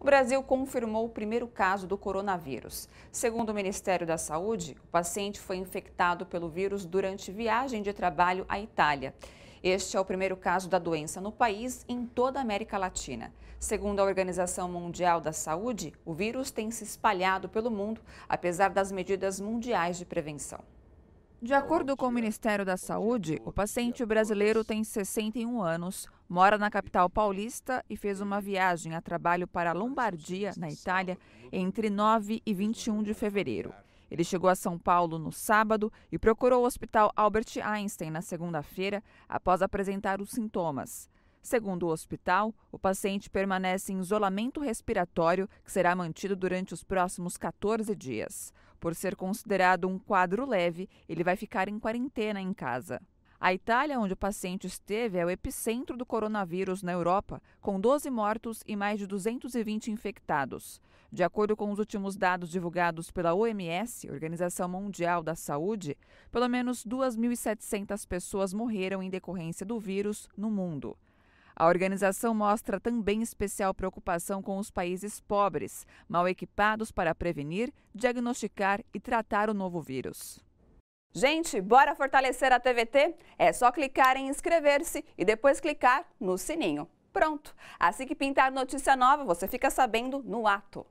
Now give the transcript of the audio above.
o Brasil confirmou o primeiro caso do coronavírus. Segundo o Ministério da Saúde, o paciente foi infectado pelo vírus durante viagem de trabalho à Itália. Este é o primeiro caso da doença no país em toda a América Latina. Segundo a Organização Mundial da Saúde, o vírus tem se espalhado pelo mundo, apesar das medidas mundiais de prevenção. De acordo com o Ministério da Saúde, o paciente brasileiro tem 61 anos, mora na capital paulista e fez uma viagem a trabalho para a Lombardia, na Itália, entre 9 e 21 de fevereiro. Ele chegou a São Paulo no sábado e procurou o Hospital Albert Einstein na segunda-feira após apresentar os sintomas. Segundo o hospital, o paciente permanece em isolamento respiratório, que será mantido durante os próximos 14 dias. Por ser considerado um quadro leve, ele vai ficar em quarentena em casa. A Itália, onde o paciente esteve, é o epicentro do coronavírus na Europa, com 12 mortos e mais de 220 infectados. De acordo com os últimos dados divulgados pela OMS, Organização Mundial da Saúde, pelo menos 2.700 pessoas morreram em decorrência do vírus no mundo. A organização mostra também especial preocupação com os países pobres, mal equipados para prevenir, diagnosticar e tratar o novo vírus. Gente, bora fortalecer a TVT? É só clicar em inscrever-se e depois clicar no sininho. Pronto! Assim que pintar notícia nova, você fica sabendo no ato.